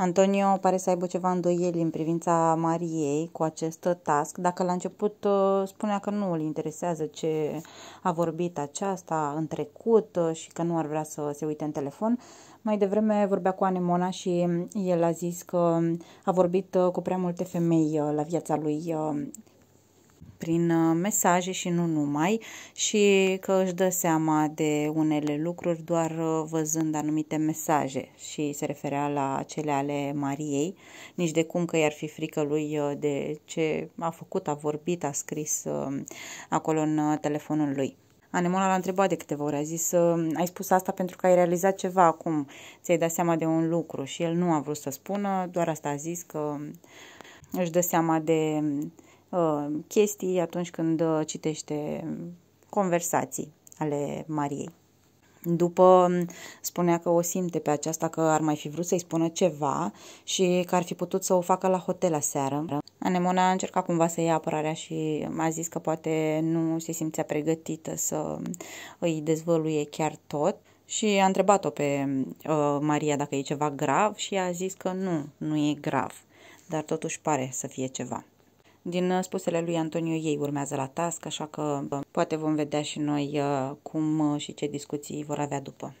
Antonio pare să aibă ceva îndoieli în privința Mariei cu acest task. Dacă la început uh, spunea că nu îl interesează ce a vorbit aceasta în trecut uh, și că nu ar vrea să se uite în telefon, mai devreme vorbea cu Anemona și mm, el a zis că a vorbit uh, cu prea multe femei la viața lui prin uh, mesaje și nu numai și că își dă seama de unele lucruri doar uh, văzând anumite mesaje și se referea la cele ale Mariei, nici de cum că i-ar fi frică lui uh, de ce a făcut, a vorbit, a scris acolo în telefonul lui. Anemona l-a întrebat de câteva ori, a zis, ai spus asta pentru că ai realizat ceva acum, ți-ai dat seama de un lucru și el nu a vrut să spună, doar asta a zis că își dă seama de Uh, chestii atunci când uh, citește conversații ale Mariei. După um, spunea că o simte pe aceasta că ar mai fi vrut să-i spună ceva și că ar fi putut să o facă la hotel la seară. Anemona a încercat cumva să ia apărarea și a zis că poate nu se simțea pregătită să um, îi dezvăluie chiar tot și a întrebat-o pe uh, Maria dacă e ceva grav și a zis că nu, nu e grav, dar totuși pare să fie ceva. Din uh, spusele lui Antonio, ei urmează la task, așa că uh, poate vom vedea și noi uh, cum și ce discuții vor avea după.